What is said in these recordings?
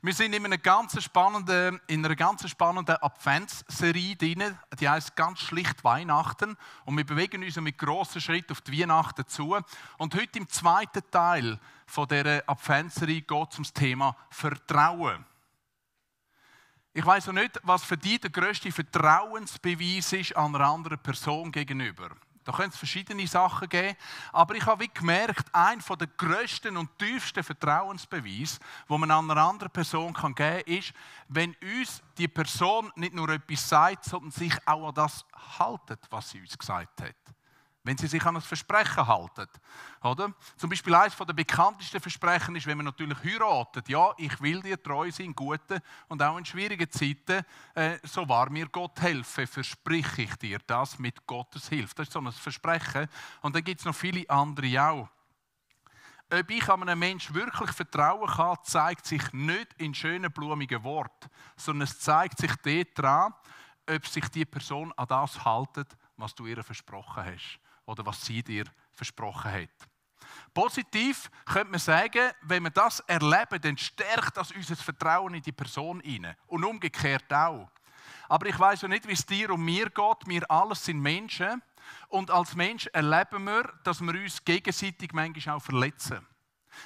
Wir sind in einer ganz spannenden, in einer ganz spannenden Adventsserie drin. Die heißt ganz schlicht Weihnachten. Und wir bewegen uns mit grossen Schritten auf die Weihnachten zu. Und heute im zweiten Teil von dieser Adventsserie geht es um das Thema Vertrauen. Ich weiß noch nicht, was für dich der grösste Vertrauensbeweis ist einer anderen Person gegenüber. Da können es verschiedene Sachen geben. Aber ich habe wie gemerkt, ein der grössten und tiefsten Vertrauensbeweis, wo man einer anderen Person kann geben kann, ist, wenn uns die Person nicht nur etwas sagt, sondern sich auch an das haltet, was sie uns gesagt hat wenn sie sich an das Versprechen halten. Oder? Zum Beispiel eines der bekanntesten Versprechen ist, wenn man natürlich heiratet, ja, ich will dir treu sein, in guten und auch in schwierigen Zeiten, äh, so wahr mir Gott helfe, versprich ich dir das mit Gottes Hilfe. Das ist so ein Versprechen. Und dann gibt es noch viele andere auch. Ob ich an einem Menschen wirklich vertrauen kann, zeigt sich nicht in schönen, blumigen Worten, sondern es zeigt sich daran, ob sich die Person an das haltet, was du ihr versprochen hast oder was sie dir versprochen hat. Positiv könnte man sagen, wenn wir das erleben, dann stärkt das unser Vertrauen in die Person inne und umgekehrt auch. Aber ich weiß ja nicht, wie es dir und mir geht. Wir alles sind Menschen und als Mensch erleben wir, dass wir uns gegenseitig manchmal auch verletzen.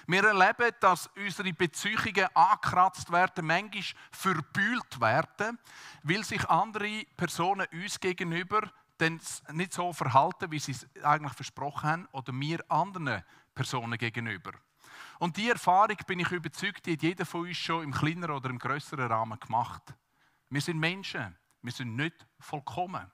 Wir erleben, dass unsere Beziehungen angekratzt werden, manchmal verbühlt werden, weil sich andere Personen uns gegenüber dann nicht so verhalten, wie sie es eigentlich versprochen haben oder mir anderen Personen gegenüber. Und die Erfahrung, bin ich überzeugt, die hat jeder von uns schon im kleineren oder im größeren Rahmen gemacht. Wir sind Menschen, wir sind nicht vollkommen.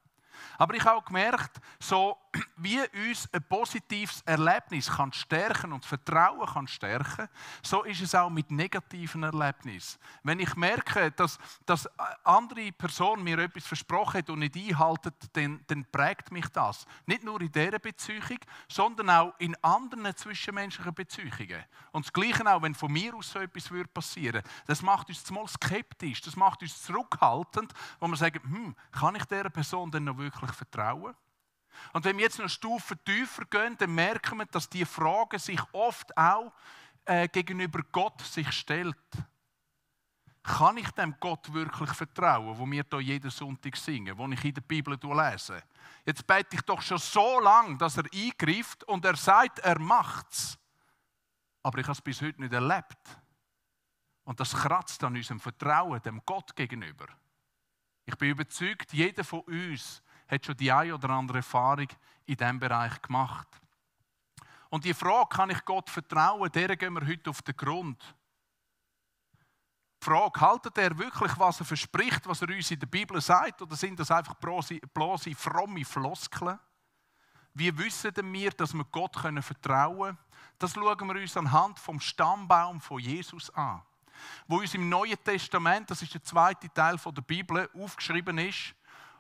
Aber ich habe auch gemerkt, so wie uns ein positives Erlebnis kann stärken und Vertrauen kann stärken, so ist es auch mit negativen Erlebnissen. Wenn ich merke, dass, dass andere Person mir etwas versprochen hat und nicht einhaltet, dann, dann prägt mich das. Nicht nur in dieser Beziehung, sondern auch in anderen zwischenmenschlichen Beziehungen. Und das Gleiche auch, wenn von mir aus so etwas passieren würde Das macht uns zumal skeptisch, das macht uns zurückhaltend, wo wir sagen, hm, kann ich dieser Person denn noch wirklich wirklich vertrauen? Und wenn wir jetzt noch eine Stufe tiefer gehen, dann merken wir, dass diese Frage sich oft auch äh, gegenüber Gott sich stellt. Kann ich dem Gott wirklich vertrauen, wo wir hier jeden Sonntag singen, wo ich in der Bibel lese? Jetzt bete ich doch schon so lange, dass er eingreift und er sagt, er macht's. Aber ich habe es bis heute nicht erlebt. Und das kratzt an unserem Vertrauen dem Gott gegenüber. Ich bin überzeugt, jeder von uns hat schon die eine oder andere Erfahrung in diesem Bereich gemacht. Und die Frage, kann ich Gott vertrauen, der gehen wir heute auf den Grund. Die Frage, haltet er wirklich, was er verspricht, was er uns in der Bibel sagt, oder sind das einfach bloße, fromme Floskeln? Wie wissen wir, dass wir Gott können vertrauen können? Das schauen wir uns anhand vom Stammbaum von Jesus an, wo uns im Neuen Testament, das ist der zweite Teil der Bibel, aufgeschrieben ist,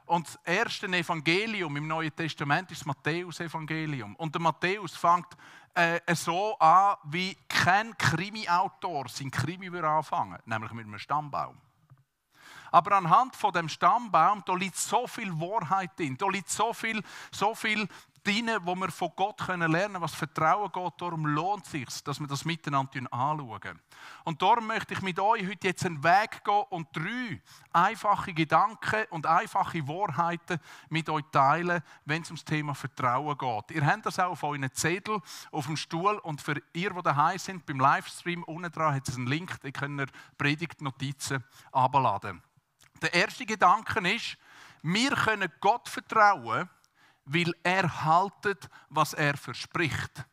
und das erste Evangelium im Neuen Testament ist das Matthäus-Evangelium. Und der Matthäus fängt äh, so an, wie kein Krimi-Autor sein Krimi würde anfangen, nämlich mit einem Stammbaum. Aber anhand von dem Stammbaum, da liegt so viel Wahrheit drin, da liegt so viel, so viel drin, wo wir von Gott lernen können was Vertrauen geht. Darum lohnt es sich, dass wir das miteinander anschauen. Und darum möchte ich mit euch heute jetzt einen Weg gehen und drei einfache Gedanken und einfache Wahrheiten mit euch teilen, wenn es ums Thema Vertrauen geht. Ihr habt das auch auf euren Zettel, auf dem Stuhl und für ihr, die daheim sind, beim Livestream unten dran hat es einen Link, den könnt ihr Predigtnotizen abladen. Der erste Gedanke ist, wir können Gott vertrauen, weil er haltet, was er verspricht.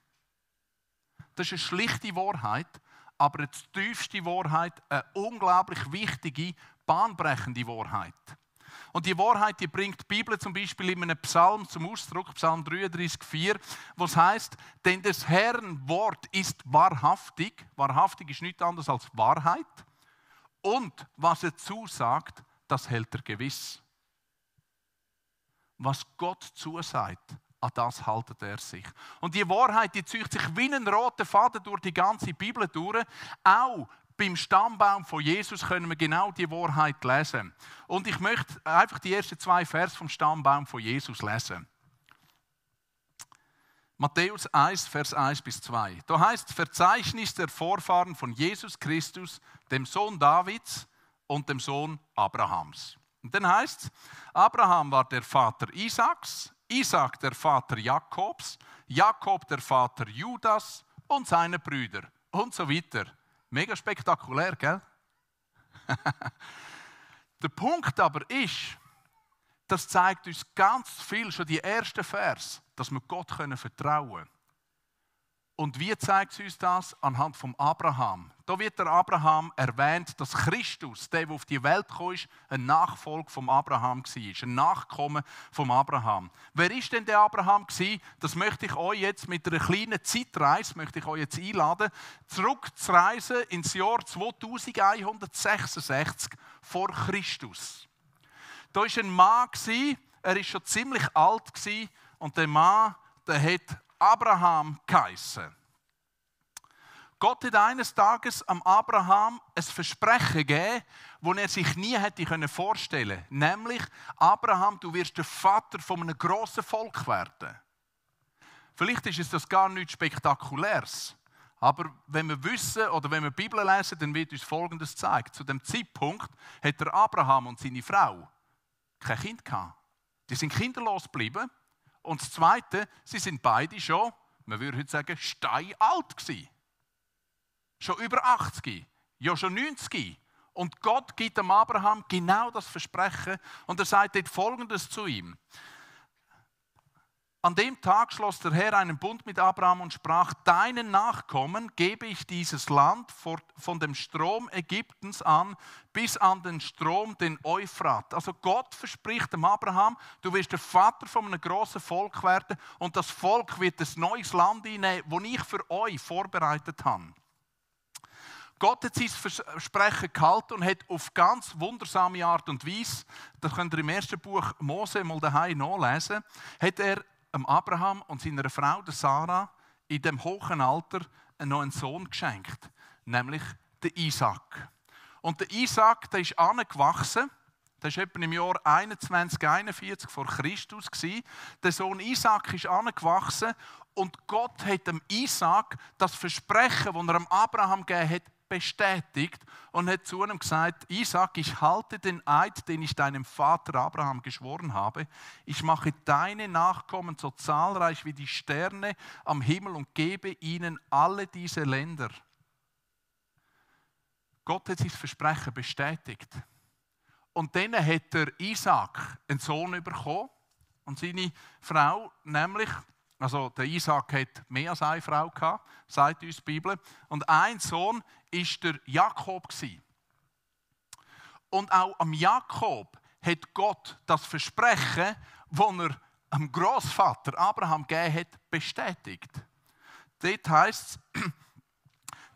Das ist eine schlichte Wahrheit, aber eine tiefste Wahrheit, eine unglaublich wichtige, bahnbrechende Wahrheit. Und die Wahrheit, die bringt die Bibel zum Beispiel in einem Psalm zum Ausdruck, Psalm 33, 4, was heißt, denn des Herrn Wort ist wahrhaftig, wahrhaftig ist nichts anderes als Wahrheit, und was er zusagt, das hält er gewiss was Gott zusagt, an das haltet er sich. Und die Wahrheit, die zieht sich wie ein roter Faden durch die ganze Bibel durch. Auch beim Stammbaum von Jesus können wir genau die Wahrheit lesen. Und ich möchte einfach die ersten zwei Vers vom Stammbaum von Jesus lesen. Matthäus 1, Vers 1 bis 2. Da heißt Verzeichnis der Vorfahren von Jesus Christus, dem Sohn Davids und dem Sohn Abrahams. Und dann heißt es, Abraham war der Vater Isaaks, Isaak der Vater Jakobs, Jakob der Vater Judas und seine Brüder und so weiter. Mega spektakulär, gell? der Punkt aber ist, das zeigt uns ganz viel, schon die ersten Vers, dass wir Gott vertrauen können. Und wie zeigt es uns das? Anhand vom Abraham. Da wird der Abraham erwähnt, dass Christus, der, der auf die Welt kam, ein Nachfolger vom Abraham war, ein Nachkommen vom Abraham. Wer ist denn der Abraham Das möchte ich euch jetzt mit einer kleinen Zeitreise, möchte ich euch jetzt einladen, zurückzureisen ins Jahr 2166 vor Christus. Da war ein Mann, er war schon ziemlich alt und der Mann, der hat Abraham geheißen. Gott hat eines Tages am Abraham ein Versprechen gegeben, das er sich nie hätte vorstellen können. Nämlich, Abraham, du wirst der Vater von einem grossen Volk werden. Vielleicht ist das gar nichts Spektakuläres. Aber wenn wir wissen oder wenn wir die Bibel lesen, dann wird uns Folgendes gezeigt. Zu dem Zeitpunkt hat der Abraham und seine Frau kein Kind gehabt. Die sind kinderlos geblieben. Und das Zweite, sie sind beide schon, man würde heute sagen, steinalt gewesen. Schon über 80, ja schon 90. Und Gott gibt dem Abraham genau das Versprechen und er sagt dort Folgendes zu ihm. An dem Tag schloss der Herr einen Bund mit Abraham und sprach, deinen Nachkommen gebe ich dieses Land von dem Strom Ägyptens an bis an den Strom, den Euphrat. Also Gott verspricht dem Abraham, du wirst der Vater von einem großen Volk werden und das Volk wird ein neues Land einnehmen, das ich für euch vorbereitet habe. Gott hat sein Versprechen gehalten und hat auf ganz wundersame Art und Weise, das könnt ihr im ersten Buch Mose mal daheim nachlesen, hat er Abraham und seiner Frau, der Sarah, in dem hohen Alter einen neuen Sohn geschenkt, nämlich den Isaac. Und der Isaac, der ist angewachsen, der war etwa im Jahr 21, 41 vor Christus. Der Sohn Isaac ist angewachsen und Gott hat dem Isaac das Versprechen, das er dem Abraham gegeben hat, bestätigt und hat zu ihm gesagt, Isaac, ich halte den Eid, den ich deinem Vater Abraham geschworen habe. Ich mache deine Nachkommen so zahlreich wie die Sterne am Himmel und gebe ihnen alle diese Länder. Gott hat sein Versprechen bestätigt. Und dann hat der Isaac einen Sohn bekommen und seine Frau, nämlich also der Isaac hat mehr als eine Frau gehabt, sagt uns die Bibel. Und ein Sohn ist der Jakob Und auch am Jakob hat Gott das Versprechen, das er am Großvater Abraham gegeben hat, bestätigt. Dort heißt es,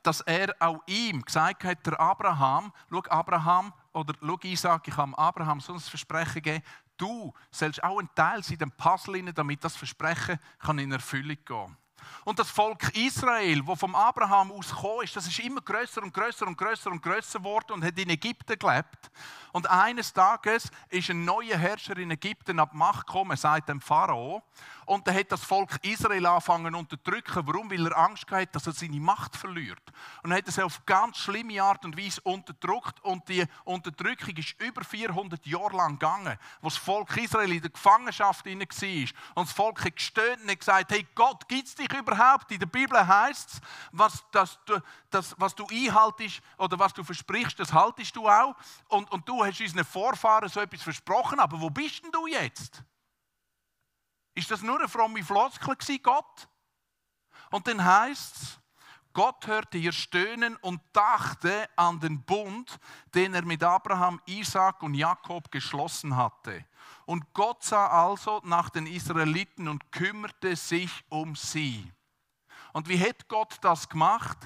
dass er auch ihm gesagt hat, der Abraham, schau Abraham oder schau Isaac, ich habe Abraham so ein Versprechen gegeben, du sollst auch ein Teil sein, dem Puzzle, damit das Versprechen in Erfüllung gehen kann. Und das Volk Israel, wo vom Abraham aus gekommen ist, das ist immer größer und größer und größer und größer geworden und hat in Ägypten gelebt. Und eines Tages ist ein neuer Herrscher in Ägypten ab Macht gekommen, sagt dem Pharao. Und dann hat das Volk Israel angefangen unterdrücken. Warum? Weil er Angst hatte, dass er seine Macht verliert. Und er hat es auf ganz schlimme Art und Weise unterdrückt. Und die Unterdrückung ist über 400 Jahre lang gegangen, wo das Volk Israel in der Gefangenschaft war. Und das Volk hat gestöhnt und gesagt, hey Gott, gibt es dich überhaupt? In der Bibel heißt es, was, dass du, das, was du einhaltest oder was du versprichst, das haltest du auch. Und, und du hast unseren Vorfahren so etwas versprochen, aber wo bist denn du jetzt? Ist das nur eine fromme Floskel gewesen, Gott? Und dann heißt es, Gott hörte ihr Stöhnen und dachte an den Bund, den er mit Abraham, Isaac und Jakob geschlossen hatte. Und Gott sah also nach den Israeliten und kümmerte sich um sie. Und wie hat Gott das gemacht?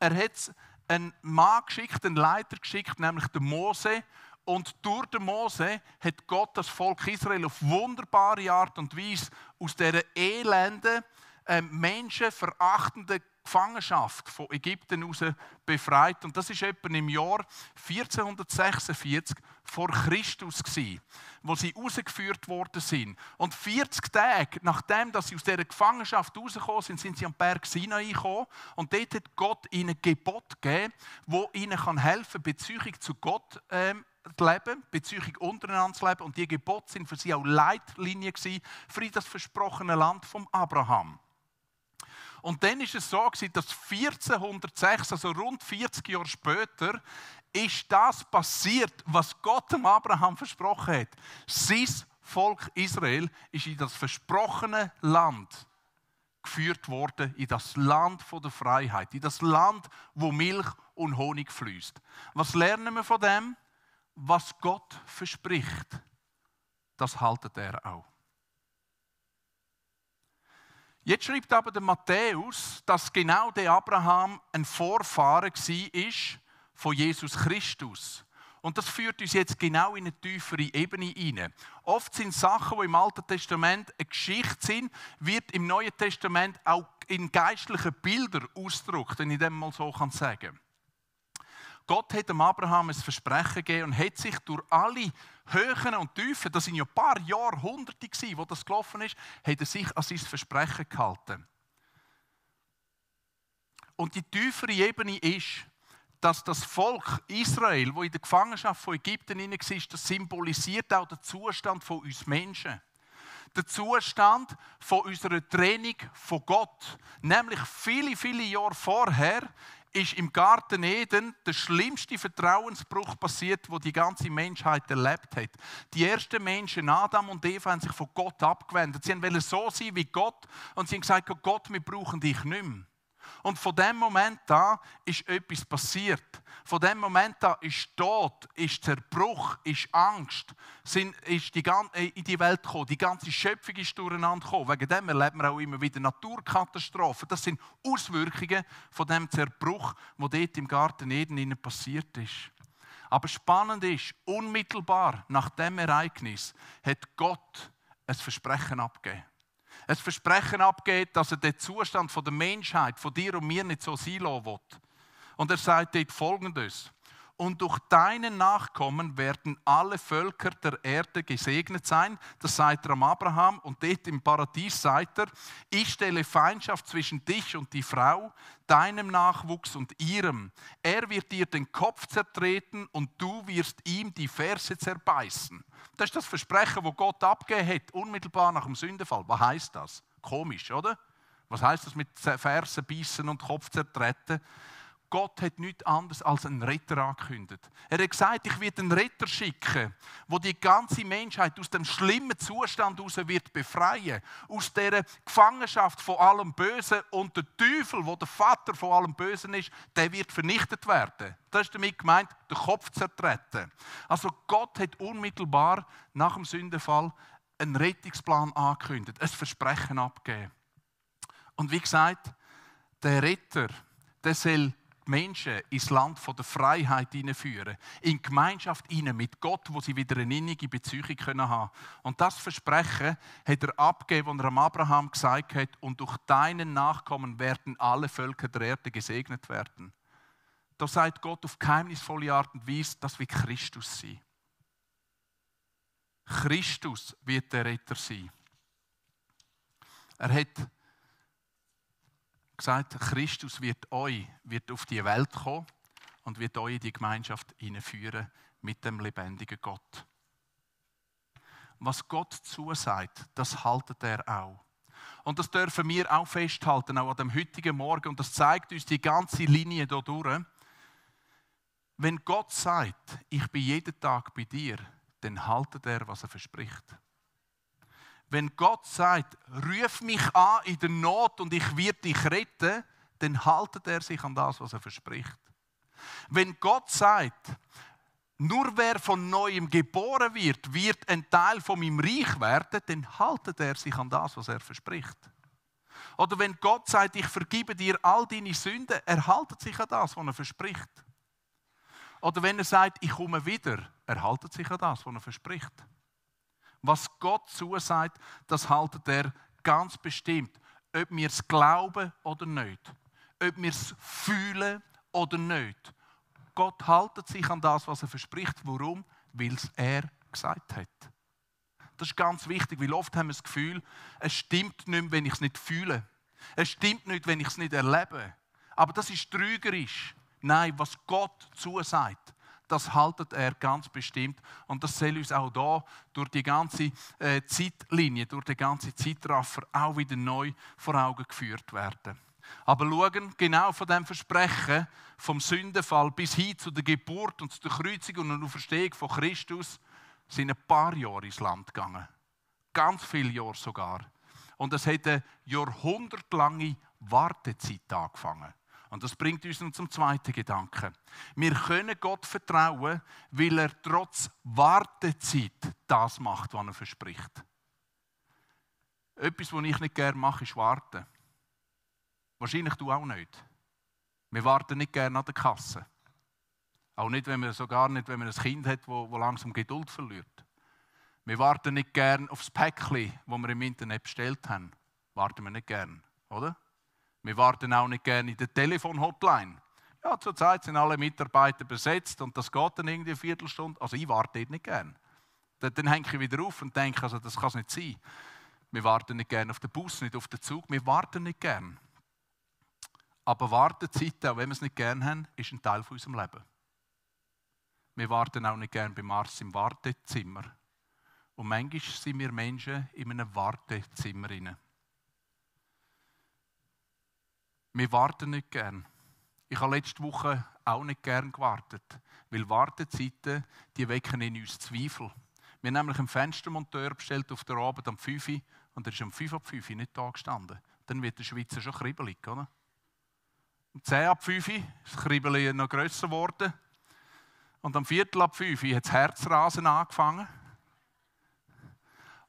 Er hat einen Mann geschickt, einen Leiter geschickt, nämlich den Mose, und durch den Mose hat Gott das Volk Israel auf wunderbare Art und Weise aus dieser elenden, äh, menschenverachtenden Gefangenschaft von Ägypten heraus befreit. Und das ist etwa im Jahr 1446 vor Christus gewesen, wo sie rausgeführt worden sind. Und 40 Tage nachdem, dass sie aus dieser Gefangenschaft rausgekommen sind, sind sie am Berg Sinai gekommen. Und dort hat Gott ihnen ein Gebot gegeben, wo ihnen helfen kann, Beziehung zu Gott ähm, leben, Beziehung untereinander zu leben. Und die Gebote sind für sie auch Leitlinien für das versprochene Land von Abraham. Und dann ist es so, dass 1406, also rund 40 Jahre später, ist das passiert, was Gott dem Abraham versprochen hat. Sein Volk Israel ist in das versprochene Land geführt worden, in das Land der Freiheit, in das Land, wo Milch und Honig fließt. Was lernen wir von dem? was Gott verspricht, das haltet er auch. Jetzt schreibt aber der Matthäus, dass genau der Abraham ein Vorfahre war von Jesus Christus. Und das führt uns jetzt genau in eine tiefere Ebene hinein. Oft sind Sachen, die im Alten Testament eine Geschichte sind, wird im Neuen Testament auch in geistlichen Bildern ausgedrückt, wenn ich das mal so sagen kann. Gott hat dem Abraham ein Versprechen gegeben und hat sich durch alle Höhen und Tiefen, das sind ja ein paar Jahrhunderte, wo das gelaufen ist, hat er sich an sein Versprechen gehalten. Und die tiefere Ebene ist, dass das Volk Israel, wo in der Gefangenschaft von Ägypten war, das symbolisiert auch den Zustand von uns Menschen der Zustand von unserer Trennung von Gott. Nämlich viele, viele Jahre vorher ist im Garten Eden der schlimmste Vertrauensbruch passiert, wo die ganze Menschheit erlebt hat. Die ersten Menschen, Adam und Eva, haben sich von Gott abgewendet. Sie wollten so sein wie Gott und sie haben gesagt, Gott, wir brauchen dich nicht mehr. Und von dem Moment an ist etwas passiert. Von dem Moment an ist Tod, ist Zerbruch, ist Angst, sind, ist die ganze, äh, in die Welt gekommen. Die ganze Schöpfung ist durcheinander gekommen. Wegen dem erleben wir auch immer wieder Naturkatastrophen. Das sind Auswirkungen von dem Zerbruch, der dort im Garten Eden passiert ist. Aber spannend ist, unmittelbar nach dem Ereignis hat Gott ein Versprechen abgegeben ein Versprechen abgeht, dass er den Zustand von der Menschheit, von dir und mir nicht so silo will. Und er sagt dort Folgendes und durch deine Nachkommen werden alle Völker der Erde gesegnet sein. Das seid ihr am Abraham und dort im Paradies seid ihr. Ich stelle Feindschaft zwischen dich und die Frau, deinem Nachwuchs und ihrem. Er wird dir den Kopf zertreten und du wirst ihm die Ferse zerbeißen. Das ist das Versprechen, wo Gott abgegeben hat, unmittelbar nach dem Sündenfall. Was heißt das? Komisch, oder? Was heißt das mit Ferse beißen und Kopf zertreten? Gott hat nichts anderes als einen Retter angekündigt. Er hat gesagt, ich werde einen Retter schicken, wo die ganze Menschheit aus dem schlimmen Zustand heraus wird befreien. Aus der Gefangenschaft von allem Bösen und der Teufel, wo der Vater von allem Bösen ist, der wird vernichtet werden. Das ist damit gemeint, den Kopf zertreten. Also Gott hat unmittelbar nach dem Sündenfall einen Rettungsplan angekündigt, ein Versprechen abgegeben. Und wie gesagt, der Retter, der soll Menschen ins Land der Freiheit führen, in Gemeinschaft mit Gott, wo sie wieder eine innige Beziehung haben können Und das Versprechen hat er abgegeben, als er Abraham gesagt hat: Und durch deinen Nachkommen werden alle Völker der Erde gesegnet werden. Da sagt Gott auf geheimnisvolle Art und Weise, dass wir Christus sein. Christus wird der Retter sein. Er hat gesagt, Christus wird euch, wird auf die Welt kommen und wird euch in die Gemeinschaft hineinführen mit dem lebendigen Gott. Was Gott zusagt, das haltet er auch. Und das dürfen wir auch festhalten, auch an dem heutigen Morgen. Und das zeigt uns die ganze Linie da durch. Wenn Gott sagt, ich bin jeden Tag bei dir, dann haltet er, was er verspricht. Wenn Gott sagt, ruf mich an in der Not und ich werde dich retten, dann haltet er sich an das, was er verspricht. Wenn Gott sagt, nur wer von neuem geboren wird, wird ein Teil von meinem Reich werden, dann haltet er sich an das, was er verspricht. Oder wenn Gott sagt, ich vergibe dir all deine Sünden, er haltet sich an das, was er verspricht. Oder wenn er sagt, ich komme wieder, er haltet sich an das, was er verspricht. Was Gott zusagt, das haltet er ganz bestimmt. Ob wir es glauben oder nicht. Ob wir es fühlen oder nicht. Gott haltet sich an das, was er verspricht. Warum? Weil es er gesagt hat. Das ist ganz wichtig, weil oft haben wir das Gefühl, es stimmt nicht, mehr, wenn ich es nicht fühle. Es stimmt nicht, wenn ich es nicht erlebe. Aber das ist trügerisch. Nein, was Gott zusagt, das haltet er ganz bestimmt. Und das soll uns auch da durch die ganze äh, Zeitlinie, durch den ganzen Zeitraffer auch wieder neu vor Augen geführt werden. Aber schauen, genau von dem Versprechen, vom Sündenfall bis hin zu der Geburt und zur Kreuzung und der Auferstehung von Christus, sind ein paar Jahre ins Land gegangen. Ganz viele Jahre sogar. Und es hat eine jahrhundertlange Wartezeit angefangen. Und das bringt uns nun zum zweiten Gedanken. Wir können Gott vertrauen, weil er trotz Wartezeit das macht, was er verspricht. Etwas, was ich nicht gerne mache, ist warten. Wahrscheinlich du auch nicht. Wir warten nicht gerne an der Kasse. Auch nicht, wenn man, sogar nicht, wenn man ein Kind hat, das langsam Geduld verliert. Wir warten nicht gerne auf das Päckchen, das wir im Internet bestellt haben. Warten wir nicht gerne, oder? Wir warten auch nicht gerne in der Telefonhotline. Ja, zurzeit sind alle Mitarbeiter besetzt und das geht dann irgendwie eine Viertelstunde. Also ich warte nicht gerne. Dann, dann hänge ich wieder auf und denke, also das kann es nicht sein. Wir warten nicht gerne auf den Bus, nicht auf den Zug. Wir warten nicht gerne. Aber Wartezeit, auch wenn wir es nicht gerne haben, ist ein Teil von unserem Leben. Wir warten auch nicht gerne beim Arzt im Wartezimmer. Und manchmal sind wir Menschen in einem Wartezimmer. Rein. Wir warten nicht gern. Ich habe letzte Woche auch nicht gern gewartet, weil Wartezeiten, die wecken in uns Zweifel. Wir haben nämlich einen Fenstermonteur bestellt auf der Abend am 5 Uhr und er ist um 5 ab 5 Uhr nicht da gestanden. Dann wird der Schweizer schon kribbelig, oder? Um 10 ab 5 Uhr ist das Kribbeln noch grösser geworden. Und am Viertel ab 5 Uhr hat das Herzrasen angefangen.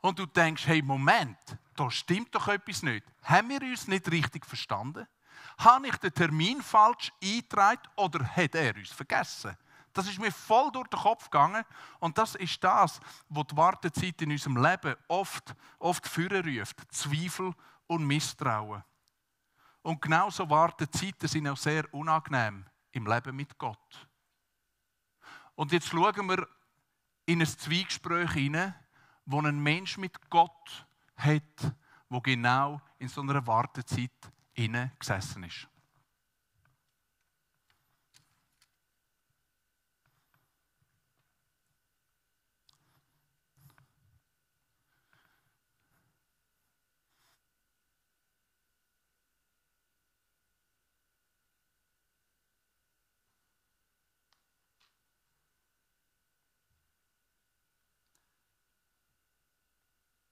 Und du denkst, hey, Moment, da stimmt doch etwas nicht. Haben wir uns nicht richtig verstanden? Habe ich den Termin falsch eingetragen oder hat er uns vergessen? Das ist mir voll durch den Kopf gegangen. Und das ist das, was die Wartezeit in unserem Leben oft, oft führen ruft. Zweifel und Misstrauen. Und genauso Wartezeiten sind auch sehr unangenehm im Leben mit Gott. Und jetzt schauen wir in ein Zweigespräch hinein, wo ein Mensch mit Gott hat, wo genau in so einer Wartezeit inne gesessen ist.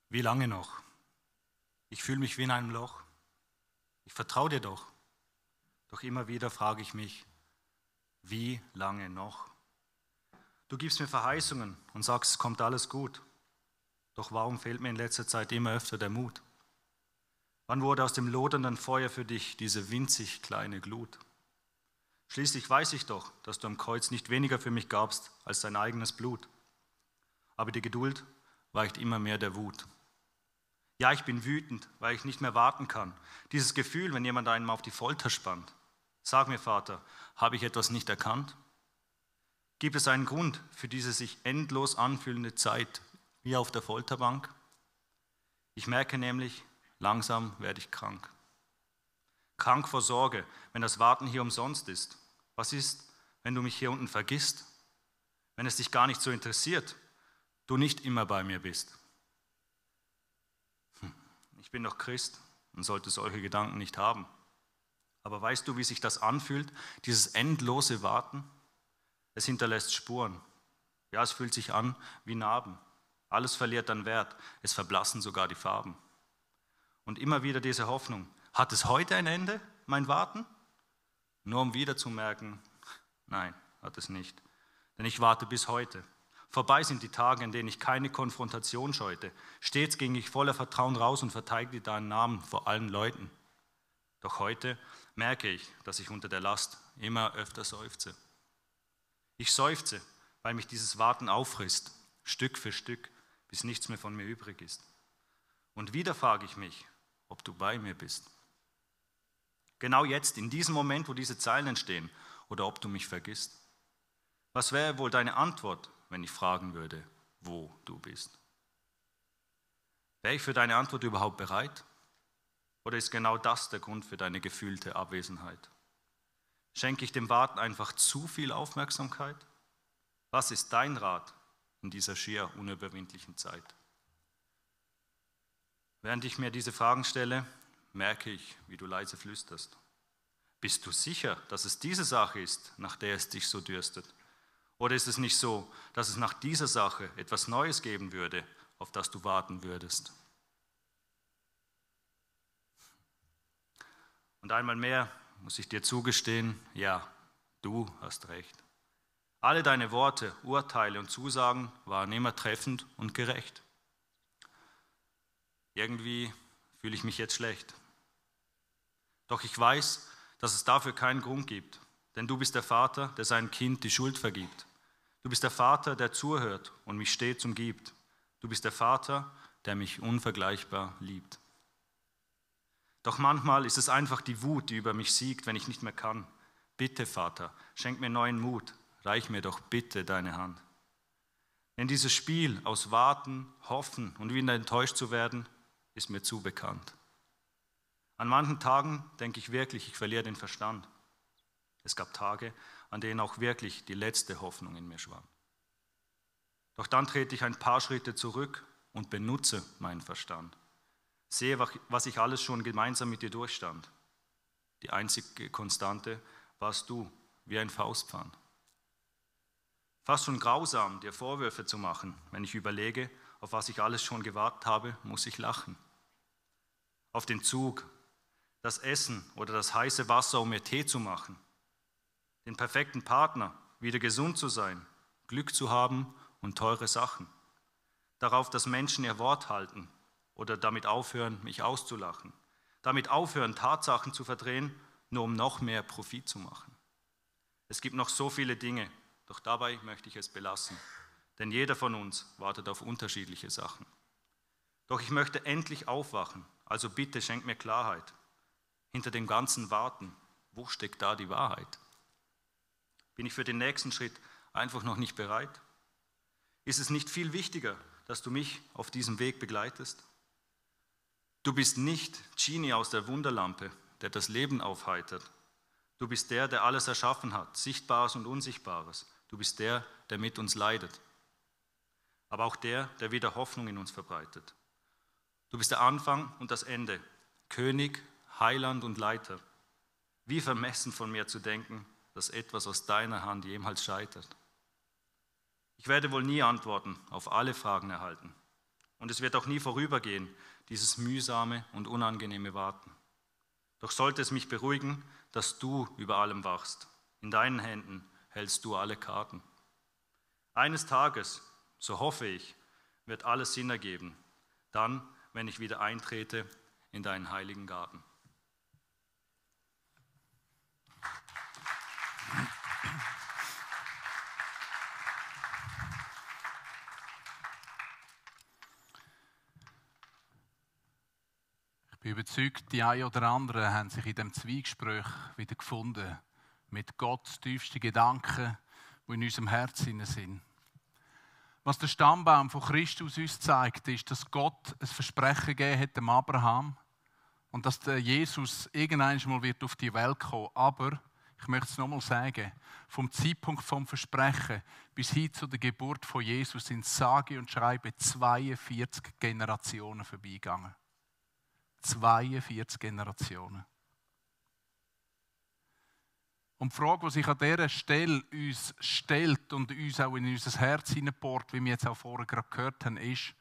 Wie lange noch? Ich fühle mich wie in einem Loch. Ich vertraue dir doch. Doch immer wieder frage ich mich, wie lange noch? Du gibst mir Verheißungen und sagst, es kommt alles gut. Doch warum fehlt mir in letzter Zeit immer öfter der Mut? Wann wurde aus dem lodernden Feuer für dich diese winzig kleine Glut? Schließlich weiß ich doch, dass du am Kreuz nicht weniger für mich gabst als dein eigenes Blut. Aber die Geduld weicht immer mehr der Wut. Ja, ich bin wütend, weil ich nicht mehr warten kann. Dieses Gefühl, wenn jemand einen auf die Folter spannt. Sag mir, Vater, habe ich etwas nicht erkannt? Gibt es einen Grund für diese sich endlos anfühlende Zeit wie auf der Folterbank? Ich merke nämlich, langsam werde ich krank. Krank vor Sorge, wenn das Warten hier umsonst ist. Was ist, wenn du mich hier unten vergisst? Wenn es dich gar nicht so interessiert, du nicht immer bei mir bist? Ich bin doch Christ und sollte solche Gedanken nicht haben. Aber weißt du, wie sich das anfühlt, dieses endlose Warten? Es hinterlässt Spuren. Ja, es fühlt sich an wie Narben. Alles verliert an Wert. Es verblassen sogar die Farben. Und immer wieder diese Hoffnung. Hat es heute ein Ende, mein Warten? Nur um wieder zu merken, nein, hat es nicht. Denn ich warte bis heute. Vorbei sind die Tage, in denen ich keine Konfrontation scheute. Stets ging ich voller Vertrauen raus und verteidigte deinen Namen vor allen Leuten. Doch heute merke ich, dass ich unter der Last immer öfter seufze. Ich seufze, weil mich dieses Warten auffrisst, Stück für Stück, bis nichts mehr von mir übrig ist. Und wieder frage ich mich, ob du bei mir bist. Genau jetzt, in diesem Moment, wo diese Zeilen entstehen, oder ob du mich vergisst. Was wäre wohl deine Antwort, wenn ich fragen würde, wo du bist? Wäre ich für deine Antwort überhaupt bereit? Oder ist genau das der Grund für deine gefühlte Abwesenheit? Schenke ich dem Warten einfach zu viel Aufmerksamkeit? Was ist dein Rat in dieser schier unüberwindlichen Zeit? Während ich mir diese Fragen stelle, merke ich, wie du leise flüsterst. Bist du sicher, dass es diese Sache ist, nach der es dich so dürstet? Oder ist es nicht so, dass es nach dieser Sache etwas Neues geben würde, auf das du warten würdest? Und einmal mehr muss ich dir zugestehen, ja, du hast recht. Alle deine Worte, Urteile und Zusagen waren immer treffend und gerecht. Irgendwie fühle ich mich jetzt schlecht. Doch ich weiß, dass es dafür keinen Grund gibt. Denn du bist der Vater, der seinem Kind die Schuld vergibt. Du bist der Vater, der zuhört und mich stets umgibt. Du bist der Vater, der mich unvergleichbar liebt. Doch manchmal ist es einfach die Wut, die über mich siegt, wenn ich nicht mehr kann. Bitte, Vater, schenk mir neuen Mut, reich mir doch bitte deine Hand. Denn dieses Spiel aus Warten, Hoffen und wieder enttäuscht zu werden, ist mir zu bekannt. An manchen Tagen denke ich wirklich, ich verliere den Verstand. Es gab Tage, an denen auch wirklich die letzte Hoffnung in mir schwamm. Doch dann trete ich ein paar Schritte zurück und benutze meinen Verstand. Sehe, was ich alles schon gemeinsam mit dir durchstand. Die einzige Konstante warst du, wie ein Faustpfand. Fast schon grausam, dir Vorwürfe zu machen, wenn ich überlege, auf was ich alles schon gewartet habe, muss ich lachen. Auf den Zug, das Essen oder das heiße Wasser, um mir Tee zu machen, den perfekten Partner, wieder gesund zu sein, Glück zu haben und teure Sachen. Darauf, dass Menschen ihr Wort halten oder damit aufhören, mich auszulachen. Damit aufhören, Tatsachen zu verdrehen, nur um noch mehr Profit zu machen. Es gibt noch so viele Dinge, doch dabei möchte ich es belassen. Denn jeder von uns wartet auf unterschiedliche Sachen. Doch ich möchte endlich aufwachen, also bitte schenk mir Klarheit. Hinter dem ganzen Warten, wo steckt da die Wahrheit? Bin ich für den nächsten Schritt einfach noch nicht bereit? Ist es nicht viel wichtiger, dass du mich auf diesem Weg begleitest? Du bist nicht Genie aus der Wunderlampe, der das Leben aufheitert. Du bist der, der alles erschaffen hat, Sichtbares und Unsichtbares. Du bist der, der mit uns leidet. Aber auch der, der wieder Hoffnung in uns verbreitet. Du bist der Anfang und das Ende, König, Heiland und Leiter. Wie vermessen von mir zu denken, dass etwas aus deiner Hand jemals scheitert? Ich werde wohl nie Antworten auf alle Fragen erhalten. Und es wird auch nie vorübergehen, dieses mühsame und unangenehme Warten. Doch sollte es mich beruhigen, dass du über allem wachst. In deinen Händen hältst du alle Karten. Eines Tages, so hoffe ich, wird alles Sinn ergeben. Dann, wenn ich wieder eintrete in deinen heiligen Garten. bin überzeugt, die einen oder anderen haben sich in dem Zwiegespräch wieder gefunden. Mit Gottes tiefsten Gedanken, die in unserem Herzen sind. Was der Stammbaum von Christus uns zeigt, ist, dass Gott ein Versprechen gegeben hat dem Abraham und dass der Jesus irgendwann mal wird auf die Welt kommen. Aber ich möchte es nochmal sagen: Vom Zeitpunkt vom Versprechen bis hin zu der Geburt von Jesus sind sage und schreibe 42 Generationen vorbeigegangen. 42 Generationen. Und die Frage, die sich an dieser Stelle uns stellt und uns auch in unser Herz hineinbohrt, wie wir jetzt auch vorher gerade gehört haben, ist,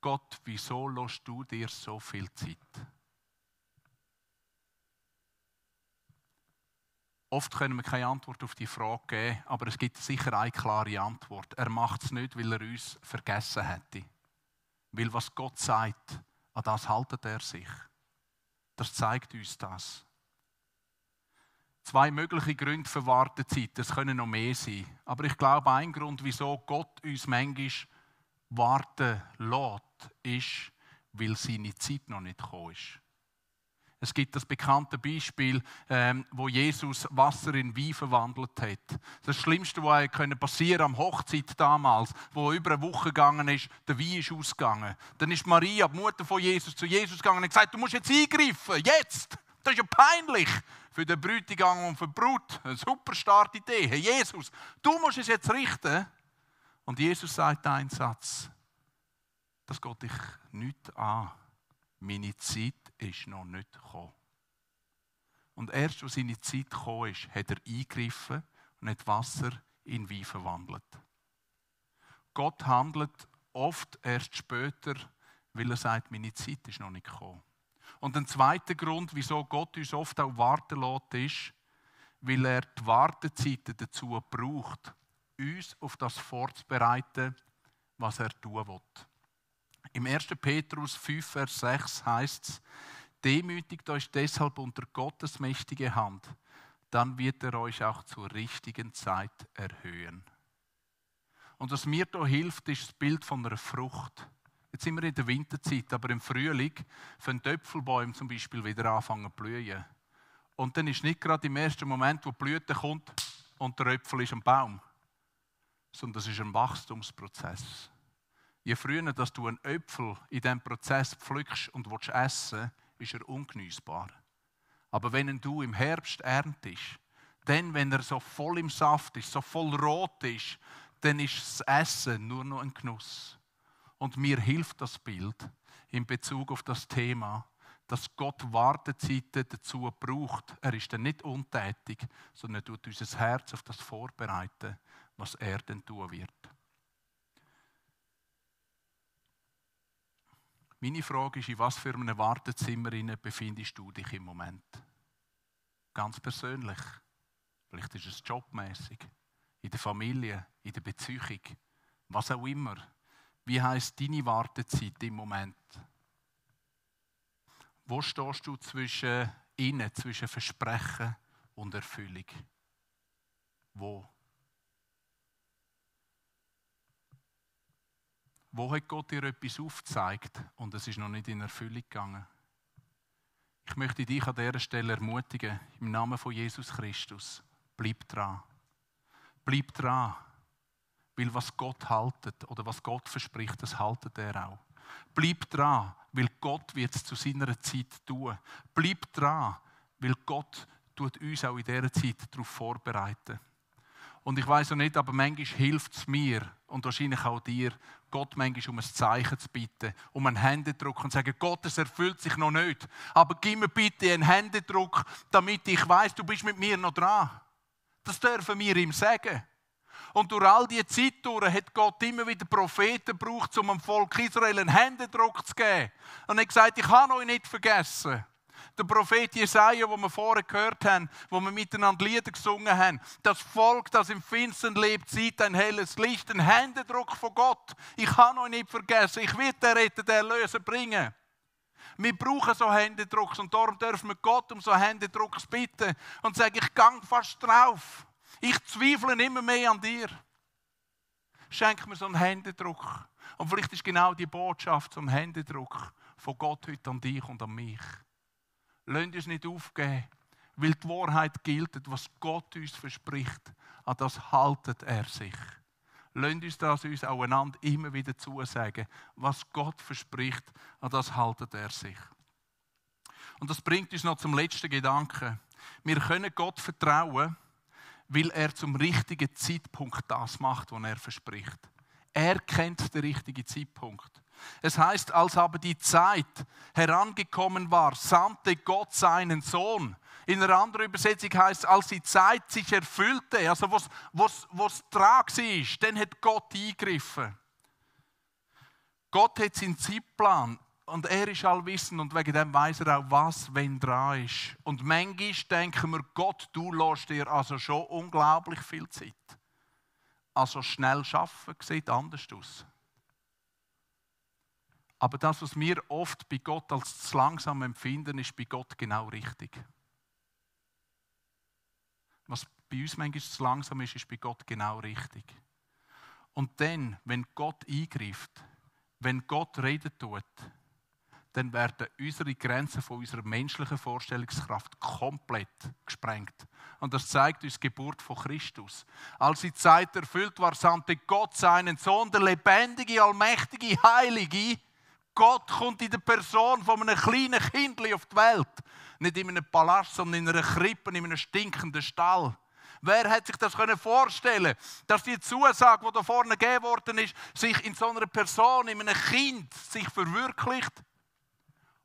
Gott, wieso lässt du dir so viel Zeit? Oft können wir keine Antwort auf die Frage geben, aber es gibt sicher eine klare Antwort. Er macht es nicht, weil er uns vergessen hätte. Weil was Gott sagt, an das haltet er sich. Das zeigt uns das. Zwei mögliche Gründe für Wartezeit, es können noch mehr sein. Aber ich glaube, ein Grund, wieso Gott uns manchmal warten lässt, ist, weil seine Zeit noch nicht gekommen ist. Es gibt das bekannte Beispiel, ähm, wo Jesus Wasser in Wein verwandelt hat. Das Schlimmste, was können passieren am Hochzeit damals, wo über eine Woche gegangen ist, der Wein ist ausgegangen. Dann ist Maria, die Mutter von Jesus, zu Jesus gegangen und gesagt: Du musst jetzt eingreifen, jetzt! Das ist ja peinlich für den Brütigam und für die Brut. Eine super Startidee. Hey Jesus, du musst es jetzt richten. Und Jesus sagt einen Satz: Das geht dich nicht an. Meine Zeit ist noch nicht gekommen. Und erst als seine Zeit gekommen ist, hat er eingegriffen und hat Wasser in Wein verwandelt. Gott handelt oft erst später, weil er sagt, meine Zeit ist noch nicht gekommen. Und ein zweiter Grund, wieso Gott uns oft auch warten lässt, ist, weil er die Wartezeiten dazu braucht, uns auf das vorzubereiten, was er tun will. Im 1. Petrus 5, Vers 6 heißt es, demütigt euch deshalb unter Gottes mächtige Hand, dann wird er euch auch zur richtigen Zeit erhöhen. Und was mir da hilft, ist das Bild von einer Frucht. Jetzt sind wir in der Winterzeit, aber im Frühling fangen die Äpfelbäume zum Beispiel wieder anfangen zu blühen. Und dann ist nicht gerade im ersten Moment, wo die Blüte kommt und der Äpfel ist ein Baum, sondern das ist ein Wachstumsprozess. Je früher, dass du einen Äpfel in diesem Prozess pflückst und willst essen ist er ungenießbar. Aber wenn du im Herbst erntest, dann, wenn er so voll im Saft ist, so voll rot ist, dann ist das Essen nur noch ein Genuss. Und mir hilft das Bild in Bezug auf das Thema, dass Gott Wartezeiten dazu braucht. Er ist dann nicht untätig, sondern tut unser Herz auf das vorbereiten, was er dann tun wird. Meine Frage ist, in was für einem Wartezimmer befindest du dich im Moment? Ganz persönlich. Vielleicht ist es jobmäßig, in der Familie, in der Beziehung, was auch immer. Wie heißt deine Wartezeit im Moment? Wo stehst du zwischen innen, zwischen Versprechen und Erfüllung? Wo? Wo hat Gott dir etwas aufgezeigt und es ist noch nicht in Erfüllung gegangen? Ich möchte dich an dieser Stelle ermutigen, im Namen von Jesus Christus, bleib dran. Bleib dran, weil was Gott haltet oder was Gott verspricht, das haltet er auch. Bleib dran, weil Gott wird es zu seiner Zeit tun. Bleib dran, weil Gott tut uns auch in dieser Zeit darauf vorbereiten. Und ich weiß noch nicht, aber manchmal hilft es mir und wahrscheinlich auch dir, Gott manchmal um ein Zeichen zu bitten, um einen Händedruck und zu sagen, Gott, es erfüllt sich noch nicht, aber gib mir bitte einen Händedruck, damit ich weiß, du bist mit mir noch dran. Das dürfen wir ihm sagen. Und durch all diese Zeit hat Gott immer wieder Propheten gebraucht, um dem Volk Israel einen Händedruck zu geben. Und er hat gesagt, ich habe euch nicht vergessen der Prophet Jesaja, wo wir vorher gehört haben, wo wir miteinander Lieder gesungen haben. Das Volk, das im Finstern lebt, sieht ein helles Licht, ein Händedruck von Gott. Ich kann euch nicht vergessen. Ich werde den Retter, den Erlöser bringen. Wir brauchen so Händedrucks und darum dürfen wir Gott um so Händedrucks bitten und sagen, ich gang fast drauf. Ich zweifle immer mehr an dir. Schenk mir so einen Händedruck. Und vielleicht ist genau die Botschaft so ein Händedruck von Gott heute an dich und an mich. Lasst uns nicht aufgeben, weil die Wahrheit gilt, was Gott uns verspricht, an das haltet er sich. Lasst uns das uns aufeinander immer wieder zusagen. Was Gott verspricht, an das haltet er sich. Und das bringt uns noch zum letzten Gedanken. Wir können Gott vertrauen, weil er zum richtigen Zeitpunkt das macht, was er verspricht. Er kennt den richtigen Zeitpunkt. Es heißt, als aber die Zeit herangekommen war, sandte Gott seinen Sohn. In einer anderen Übersetzung heißt es, als die Zeit sich erfüllte, also was, was, was trag sie ist, dann hat Gott eingegriffen. Gott hat seinen Zeitplan und er ist allwissend und wegen dem weiß er auch, was wenn dran ist. Und manchmal denken wir, Gott, du lässt dir also schon unglaublich viel Zeit. Also schnell schaffen sieht anders aus. Aber das, was wir oft bei Gott als zu langsam empfinden, ist bei Gott genau richtig. Was bei uns manchmal zu langsam ist, ist bei Gott genau richtig. Und dann, wenn Gott eingreift, wenn Gott redet tut, dann werden unsere Grenzen von unserer menschlichen Vorstellungskraft komplett gesprengt. Und das zeigt uns die Geburt von Christus. Als die Zeit erfüllt war, sandte Gott seinen Sohn, der lebendige, allmächtige, heilige, Gott kommt in der Person von einem kleinen Kind auf die Welt. Nicht in einem Palast, sondern in einer Krippe, in einem stinkenden Stall. Wer hätte sich das können vorstellen dass die Zusage, die da vorne gegeben worden ist, sich in so einer Person, in einem Kind, sich verwirklicht?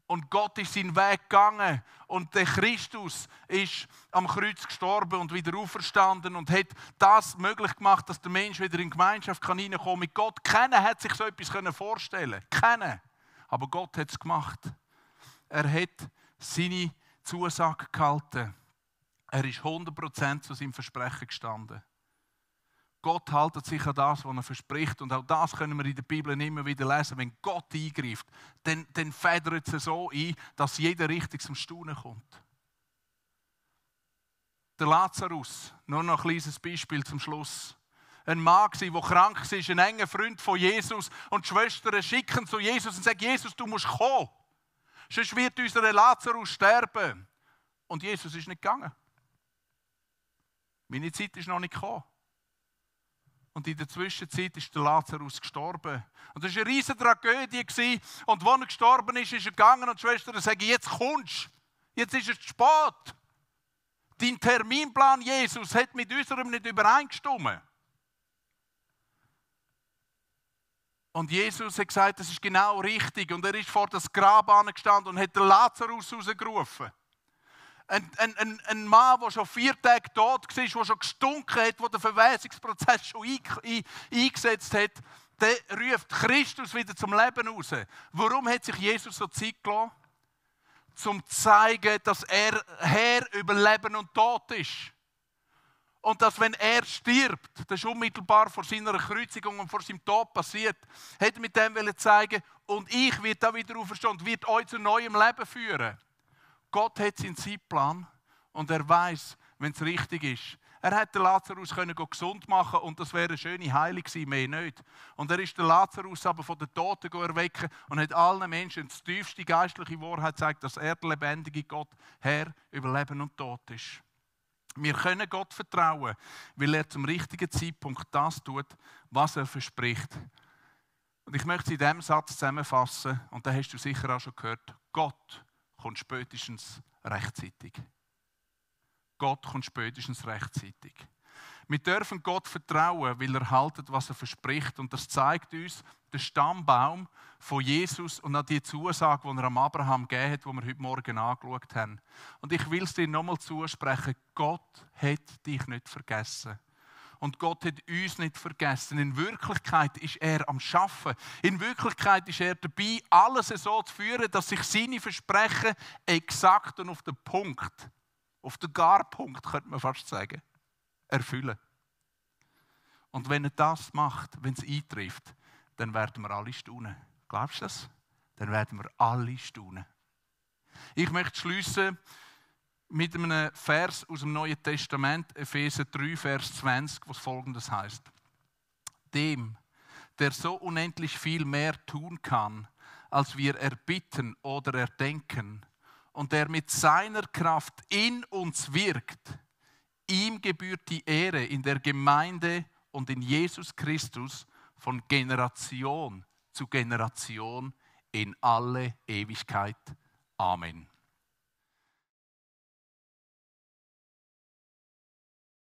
Und Gott ist seinen Weg gegangen und der Christus ist am Kreuz gestorben und wieder auferstanden und hat das möglich gemacht, dass der Mensch wieder in Gemeinschaft kann reinkommen mit Gott. Keiner hat sich so etwas vorstellen können. Kennen. Aber Gott hat es gemacht. Er hat seine Zusage gehalten. Er ist 100% zu seinem Versprechen gestanden. Gott hält sich an das, was er verspricht. Und auch das können wir in der Bibel immer wieder lesen. Wenn Gott eingreift, dann, dann federt es so ein, dass jeder richtig zum Staunen kommt. Der Lazarus, nur noch ein kleines Beispiel zum Schluss ein Mann, war, der krank war, ein enger Freund von Jesus. Und die Schwestern schicken zu Jesus und sagen: Jesus, du musst kommen. Sonst wird unser Lazarus sterben. Und Jesus ist nicht gegangen. Meine Zeit ist noch nicht gekommen. Und in der Zwischenzeit ist der Lazarus gestorben. Und das war eine riesige Tragödie. Und wo er gestorben ist, ist er gegangen und die Schwestern sagen: Jetzt kommst du, jetzt ist es zu spät. Dein Terminplan, Jesus, hat mit unserem nicht übereingestimmt. Und Jesus hat gesagt, das ist genau richtig. Und er ist vor das Grab angestanden und hat den Lazarus rausgerufen. Ein, ein, ein, ein Mann, der schon vier Tage tot war, der schon gestunken hat, der den Verwesungsprozess schon ein, ein, eingesetzt hat, der ruft Christus wieder zum Leben raus. Warum hat sich Jesus so Zeit gelassen? Zum zu zeigen, dass er Herr über Leben und Tod ist. Und dass wenn er stirbt, das ist unmittelbar vor seiner Kreuzigung und vor seinem Tod passiert, hätte mit dem will zeigen, und ich wird da wieder auferstanden, wird euch zu neuem Leben führen. Gott hat seinen Zeitplan und er weiß, wenn es richtig ist. Er hätte Lazarus können gesund machen und das wäre eine schöne Heilung gewesen, mehr nicht. Und er ist den Lazarus aber von den Toten erwecken und hat allen Menschen die tiefste geistliche Wahrheit gezeigt, dass er der lebendige Gott Herr über Leben und Tod ist. Wir können Gott vertrauen, weil er zum richtigen Zeitpunkt das tut, was er verspricht. Und ich möchte es in diesem Satz zusammenfassen, und da hast du sicher auch schon gehört, Gott kommt spätestens rechtzeitig. Gott kommt spätestens rechtzeitig. Wir dürfen Gott vertrauen, weil er haltet, was er verspricht. Und das zeigt uns der Stammbaum von Jesus und auch die Zusage, die er am Abraham gegeben hat, die wir heute Morgen angeschaut haben. Und ich will es dir nochmal zusprechen. Gott hat dich nicht vergessen. Und Gott hat uns nicht vergessen. In Wirklichkeit ist er am Schaffen. In Wirklichkeit ist er dabei, alles so zu führen, dass sich seine Versprechen exakt und auf den Punkt, auf den Garpunkt, könnte man fast sagen, erfüllen. Und wenn er das macht, wenn es eintrifft, dann werden wir alle staunen. Glaubst du das? Dann werden wir alle staunen. Ich möchte schließen mit einem Vers aus dem Neuen Testament, Epheser 3, Vers 20, was folgendes heißt: Dem, der so unendlich viel mehr tun kann, als wir erbitten oder erdenken, und der mit seiner Kraft in uns wirkt, Ihm gebührt die Ehre in der Gemeinde und in Jesus Christus von Generation zu Generation in alle Ewigkeit. Amen.